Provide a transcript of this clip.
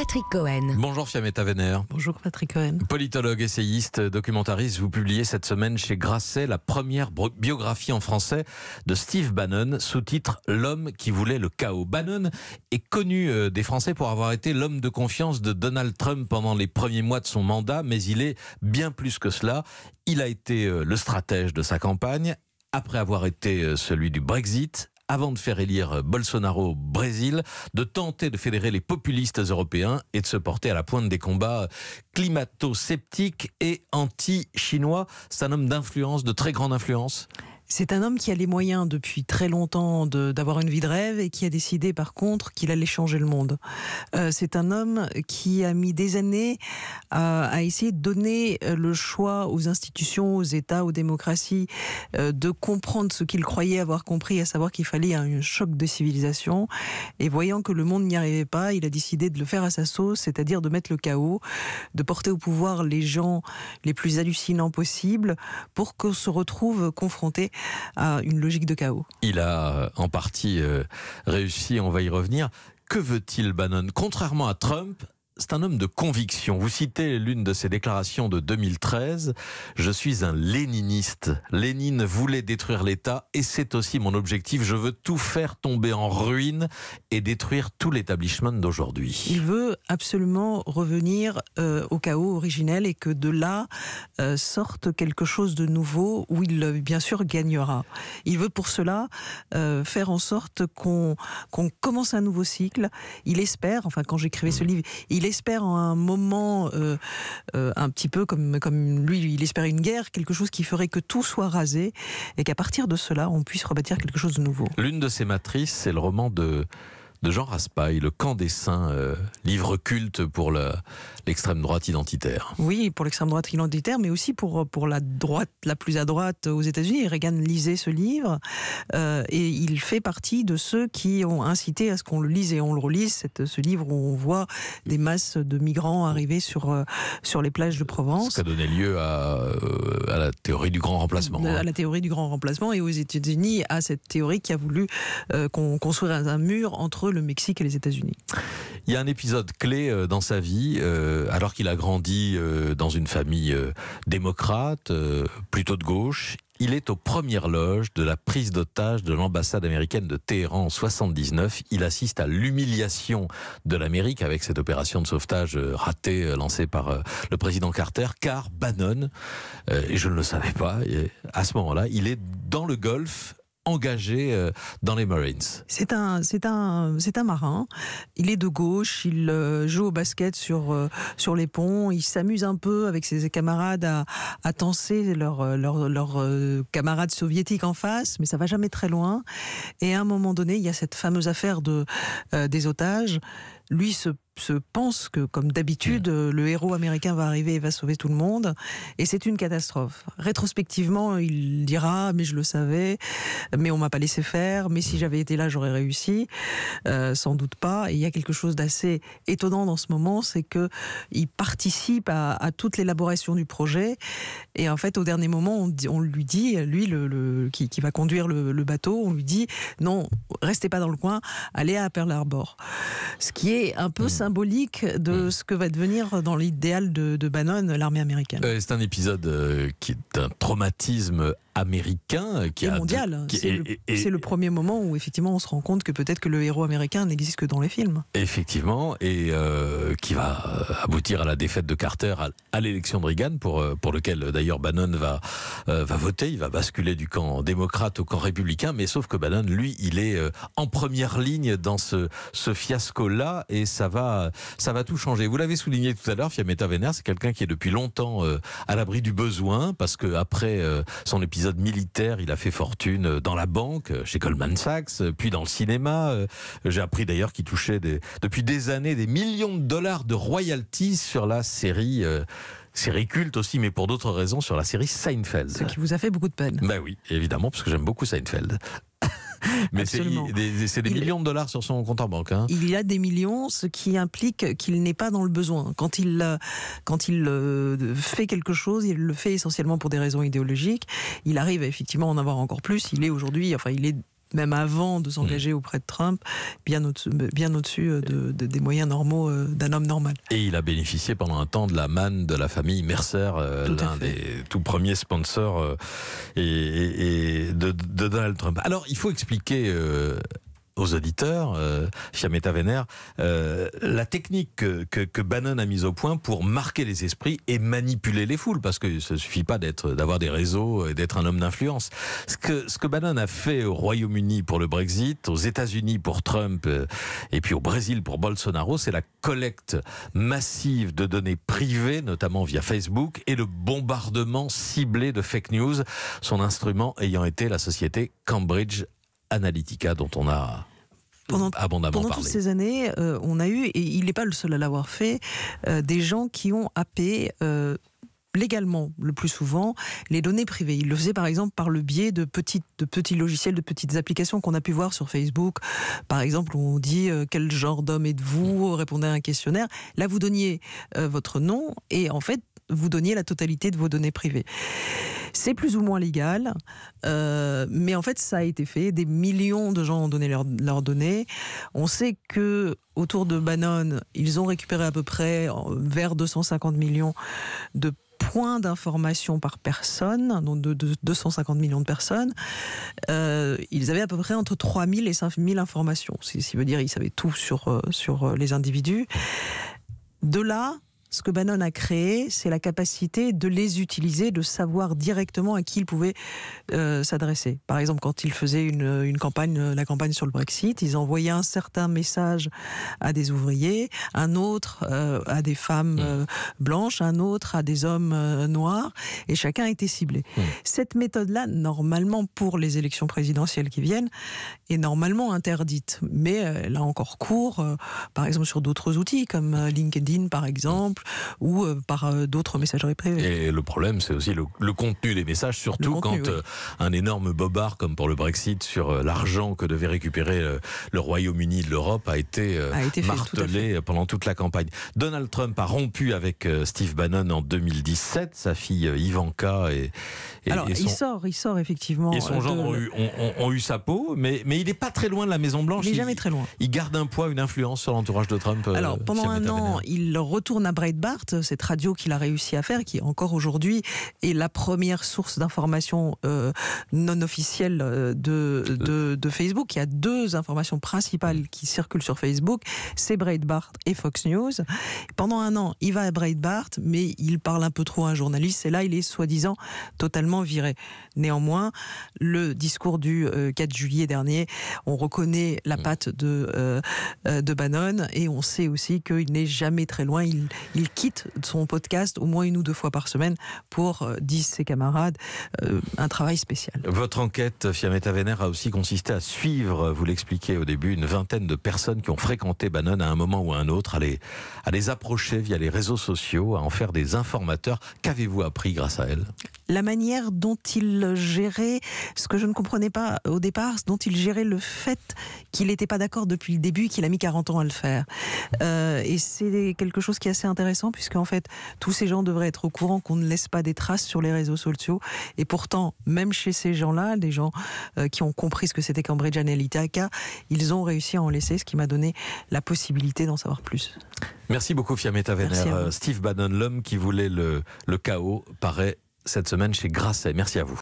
Patrick Cohen. Bonjour Fiametta Vénère. Bonjour Patrick Cohen. Politologue, essayiste, documentariste, vous publiez cette semaine chez Grasset la première biographie en français de Steve Bannon sous titre L'homme qui voulait le chaos. Bannon est connu euh, des Français pour avoir été l'homme de confiance de Donald Trump pendant les premiers mois de son mandat, mais il est bien plus que cela. Il a été euh, le stratège de sa campagne, après avoir été euh, celui du Brexit, avant de faire élire Bolsonaro au Brésil, de tenter de fédérer les populistes européens et de se porter à la pointe des combats climato-sceptiques et anti-chinois. C'est un homme d'influence, de très grande influence c'est un homme qui a les moyens depuis très longtemps d'avoir une vie de rêve et qui a décidé par contre qu'il allait changer le monde. Euh, c'est un homme qui a mis des années à, essayer de donner euh, le choix aux institutions, aux États, aux démocraties, euh, de comprendre ce qu'il croyait avoir compris, à savoir qu'il fallait un choc de civilisation. Et voyant que le monde n'y arrivait pas, il a décidé de le faire à sa sauce, c'est-à-dire de mettre le chaos, de porter au pouvoir les gens les plus hallucinants possibles pour qu'on se retrouve confronté à une logique de chaos. Il a euh, en partie euh, réussi, on va y revenir. Que veut-il Bannon Contrairement à Trump, c'est un homme de conviction. Vous citez l'une de ses déclarations de 2013. Je suis un léniniste. Lénine voulait détruire l'État et c'est aussi mon objectif. Je veux tout faire tomber en ruine et détruire tout l'établissement d'aujourd'hui. Il veut absolument revenir euh, au chaos originel et que de là euh, sorte quelque chose de nouveau où il, bien sûr, gagnera. Il veut pour cela euh, faire en sorte qu'on commence un nouveau cycle. Il espère, enfin, quand j'écrivais ce mmh. livre, il espère un moment euh, euh, un petit peu comme, comme lui, il espère une guerre, quelque chose qui ferait que tout soit rasé et qu'à partir de cela, on puisse rebâtir quelque chose de nouveau. L'une de ses matrices, c'est le roman de de Jean Raspail, Le camp des saints, euh, livre culte pour l'extrême droite identitaire. Oui, pour l'extrême droite identitaire, mais aussi pour, pour la droite la plus à droite aux États-Unis. Reagan lisait ce livre euh, et il fait partie de ceux qui ont incité à ce qu'on le lise et on le relise. Euh, ce livre où on voit des masses de migrants arriver sur, sur les plages de Provence. qui a donné lieu à, la théorie du grand remplacement. Hein. À la théorie du grand remplacement et aux États-Unis à cette théorie qui a voulu qu'on construise un mur entre le Mexique et les États-Unis. Il y a un épisode clé euh, dans sa vie, euh, alors qu'il a grandi euh, dans une famille démocrate, plutôt de gauche. Il est aux premières loges de la prise d'otage de l'ambassade américaine de Téhéran en 79. Il assiste à l'humiliation de l'Amérique avec cette opération de sauvetage ratée lancée par le président Carter, car Bannon, et je ne le savais pas, à ce moment-là, il est dans le Golfe engagé euh, dans les Marines. C'est un, c'est un, c'est un marin. Il est de gauche. Il euh, joue au basket sur euh, sur les ponts. Il s'amuse un peu avec ses camarades à, à tenser leurs camarades soviétiques en face, mais ça va jamais très loin. Et à un moment donné, il y a cette fameuse affaire de des otages. Lui se se pense que, comme d'habitude, mm. euh, le héros américain va arriver et va sauver tout le monde. Et c'est une catastrophe. Rétrospectivement, il dira Mais je le savais, mais on m'a pas laissé faire, mais si mm. j'avais été là, j'aurais réussi. Euh, sans doute pas. Et il y a quelque chose d'assez étonnant dans ce moment c'est qu'il participe à, toute l'élaboration du projet. Et en fait, au dernier moment, on, on lui dit lui, le, qui, va conduire le, bateau, on lui dit Non, restez pas dans le coin, allez à Pearl Harbor. Ce qui est un peu. Mm symbolique de hmm. ce que va devenir dans l'idéal de, de Bannon l'armée américaine. Euh, c'est un épisode euh, qui est un traumatisme américain qui et mondial. C'est le, premier moment où effectivement on se rend compte que peut-être que le héros américain n'existe que dans les films. Effectivement, et euh, qui va euh, aboutir à la défaite de Carter à, l'élection de Reagan, pour, euh, pour lequel d'ailleurs Bannon va, va voter. Il va basculer du camp démocrate au camp républicain, mais sauf que Bannon, lui, il est en première ligne dans ce, ce fiasco-là et ça va, ça va tout changer. Vous l'avez souligné tout à l'heure, Fiametta Vénère, c'est quelqu'un qui est depuis longtemps à l'abri du besoin parce que après son épisode militaire, il a fait fortune euh, dans la banque, euh, chez Goldman Sachs, euh, puis dans le cinéma. J'ai appris d'ailleurs qu'il touchait depuis des années des millions de dollars de royalties sur la série. série culte aussi, mais pour d'autres raisons, sur la série Seinfeld. Ce qui vous a fait beaucoup de peine. Bah oui, évidemment, parce que j'aime beaucoup Seinfeld. Mais c'est des, millions de dollars sur son compte en banque. Hein. Il y a des millions, ce qui implique qu'il n'est pas dans le besoin. Quand il, euh, quand il euh, fait quelque chose, il le fait essentiellement pour des raisons idéologiques. Il arrive à effectivement en avoir encore plus. Il est aujourd'hui, enfin, il est même avant de s'engager mm. auprès de Trump, bien au-dessus au euh, de, des moyens normaux euh, d'un homme normal. Et il a bénéficié pendant un temps de la manne de la famille Mercer, euh, l'un des tout premiers sponsors et, de, Donald Trump. Alors, il faut expliquer aux auditeurs, euh, Vénère, euh, la technique que, Bannon a mise au point pour marquer les esprits et manipuler les foules, parce que ça ne suffit pas d'être, d'avoir des réseaux et d'être un homme d'influence. Ce que, ce que Bannon a fait au Royaume-Uni pour le Brexit, aux États-Unis pour Trump, euh, et puis au Brésil pour Bolsonaro, c'est la collecte massive de données privées, notamment via Facebook, et le bombardement ciblé de fake news, son instrument ayant été la société Cambridge Analytica dont on a pendant, toutes ces années, euh, on a eu, et il n'est pas le seul à l'avoir fait, euh, des gens qui ont happé euh, légalement le plus souvent les données privées. Il le faisait par exemple par le biais de, petites, de petits logiciels, de petites applications qu'on a pu voir sur Facebook. Par exemple, où on dit quel genre d'homme êtes-vous, répondez à un questionnaire. Là, vous donniez votre nom et en fait, vous donniez la totalité de vos données privées. C'est plus ou moins légal, euh, mais en fait, ça a été fait. Des millions de gens ont donné leurs données. On sait que autour de Bannon, ils ont récupéré à peu près euh, vers 250 millions de points d'information par personne, donc de, 250 millions de personnes, euh, ils avaient à peu près entre 3000 et 5000 informations. Ce qui veut dire qu'ils savaient tout sur, sur les individus. De là, ce que Bannon a créé, c'est la capacité de les utiliser, de savoir directement à qui ils pouvaient euh, s'adresser. Par exemple, quand ils faisaient une, campagne, euh, la campagne sur le Brexit, ils envoyaient un certain message à des ouvriers, un autre euh, à des femmes mmh. blanches, un autre à des hommes noirs, et chacun était ciblé. Mmh. Cette méthode-là, normalement, pour les élections présidentielles qui viennent, est normalement interdite. Mais elle a encore court, par exemple, sur d'autres outils comme LinkedIn, par exemple ou euh, par euh, d'autres messageries privées. Et le problème, c'est aussi le, contenu des messages, surtout quand euh, un énorme bobard, comme pour le Brexit, sur l'argent que devait récupérer le Royaume-Uni de l'Europe, a été, a martelé pendant toute la campagne. Donald Trump a rompu avec Steve Bannon en 2017, sa fille Ivanka et, et, Alors, son, il sort, il sort effectivement. Et son genre gendre ont, eu sa peau, mais, mais il n'est pas très loin de la Maison Blanche. Il jamais très loin. Il garde un poids, une influence sur l'entourage de Trump. Alors, pendant un an, il retourne à Brexit Breitbart, cette radio qu'il a réussi à faire, qui encore aujourd'hui est la première source d'information euh, non officielle euh, de, de, Facebook. Il y a deux informations principales qui circulent sur Facebook, c'est Breitbart et Fox News. Pendant un an, il va à Breitbart, mais il parle un peu trop à un journaliste, et là, il est soi-disant totalement viré. Néanmoins, le discours du 4 euh, juillet dernier, on reconnaît la mmh. patte de, de Bannon, et on sait aussi qu'il n'est jamais très loin. il il quitte son podcast au moins une ou deux fois par semaine pour, euh, disent ses camarades, euh, un travail spécial. Votre enquête, Fiametta Vénère, a aussi consisté à suivre, vous l'expliquez au début, une vingtaine de personnes qui ont fréquenté Bannon à un moment ou à un autre, à à les approcher via les réseaux sociaux, à en faire des informateurs. Qu'avez-vous appris grâce à elle la manière dont il gérait, ce que je ne comprenais pas au départ, dont il gérait le fait qu'il n'était pas d'accord depuis le début qu'il a mis 40 ans à le faire. Euh, et c'est quelque chose qui est assez intéressant puisque en fait, tous ces gens devraient être au courant qu'on ne laisse pas des traces sur les réseaux sociaux. Et pourtant, même chez ces gens-là, des gens euh, qui ont compris ce que c'était Cambridge Analytica, ils ont réussi à en laisser, ce qui m'a donné la possibilité d'en savoir plus. Merci beaucoup Fiametta Vénère. Euh, Steve Bannon, l'homme qui voulait le chaos, paraît cette semaine chez Grasset. Merci à vous.